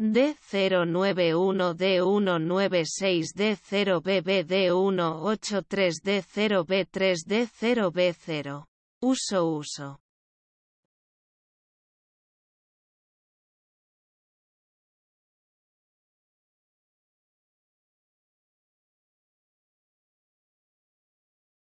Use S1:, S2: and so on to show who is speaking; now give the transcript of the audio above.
S1: D091D196D0BBD183D0B3D0B0. Uso
S2: uso.